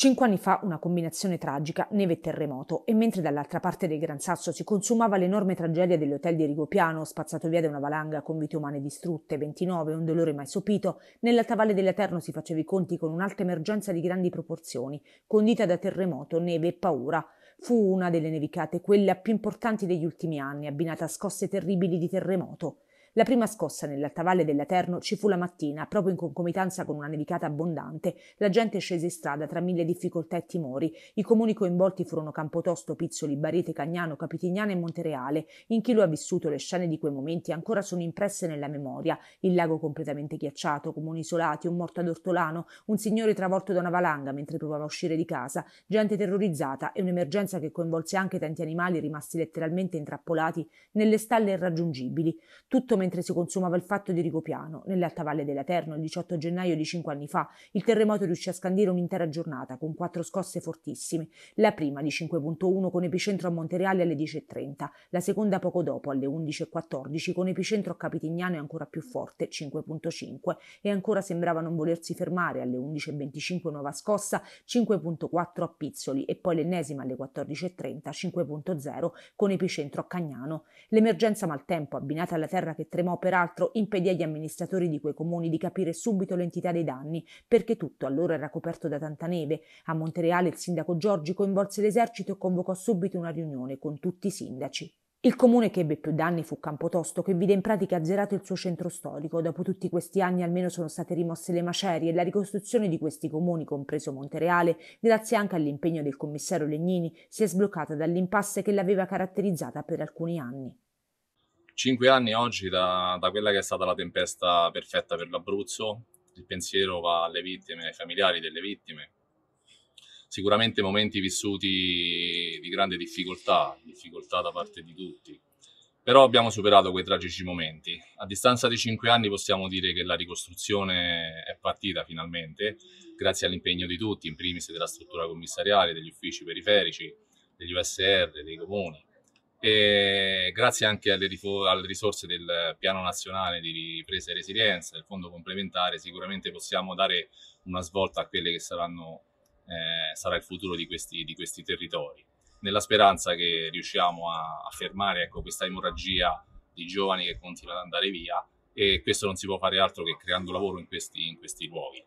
Cinque anni fa una combinazione tragica, neve e terremoto, e mentre dall'altra parte del Gran Sasso si consumava l'enorme tragedia dell'hotel di Rigopiano, spazzato via da una valanga con vite umane distrutte, 29, un dolore mai sopito, nell'alta valle dell'Aterno si faceva i conti con un'altra emergenza di grandi proporzioni, condita da terremoto, neve e paura, fu una delle nevicate, quella più importanti degli ultimi anni, abbinata a scosse terribili di terremoto. La prima scossa nell'altavalle del Laterno ci fu la mattina, proprio in concomitanza con una nevicata abbondante. La gente scese in strada tra mille difficoltà e timori. I comuni coinvolti furono Campotosto, Pizzoli, Barete, Cagnano, Capitignana e Montereale. In chi lo ha vissuto le scene di quei momenti ancora sono impresse nella memoria. Il lago completamente ghiacciato, comuni isolati, un morto ad Ortolano, un signore travolto da una valanga mentre provava a uscire di casa, gente terrorizzata e un'emergenza che coinvolse anche tanti animali rimasti letteralmente intrappolati nelle stalle irraggiungibili. Tutto mentre si consumava il fatto di Rigopiano, nell'alta valle della Terno, il 18 gennaio di cinque anni fa, il terremoto riuscì a scandire un'intera giornata con quattro scosse fortissime, la prima di 5.1 con epicentro a Montereale alle 10.30, la seconda poco dopo alle 11.14 con epicentro a Capitignano e ancora più forte 5.5 e ancora sembrava non volersi fermare alle 11.25 nuova scossa 5.4 a Pizzoli e poi l'ennesima alle 14.30 5.0 con epicentro a Cagnano. L'emergenza maltempo abbinata alla terra che Tremò peraltro impedì agli amministratori di quei comuni di capire subito l'entità dei danni, perché tutto allora era coperto da tanta neve. A Montereale il sindaco Giorgi coinvolse l'esercito e convocò subito una riunione con tutti i sindaci. Il comune che ebbe più danni fu Campotosto, che vide in pratica azzerato il suo centro storico. Dopo tutti questi anni almeno sono state rimosse le macerie e la ricostruzione di questi comuni, compreso Montereale, grazie anche all'impegno del commissario Legnini, si è sbloccata dall'impasse che l'aveva caratterizzata per alcuni anni. Cinque anni oggi da, da quella che è stata la tempesta perfetta per l'Abruzzo, il pensiero va alle vittime, ai familiari delle vittime, sicuramente momenti vissuti di grande difficoltà, difficoltà da parte di tutti, però abbiamo superato quei tragici momenti. A distanza di cinque anni possiamo dire che la ricostruzione è partita finalmente, grazie all'impegno di tutti, in primis della struttura commissariale, degli uffici periferici, degli USR, dei comuni, e grazie anche alle, alle, risorse del Piano Nazionale di Ripresa e Resilienza, il Fondo Complementare, sicuramente possiamo dare una svolta a quelle che saranno, eh, sarà il futuro di questi, di questi, territori. Nella speranza che riusciamo a, a fermare ecco, questa emorragia di giovani che continua ad andare via e questo non si può fare altro che creando lavoro in questi, in questi luoghi.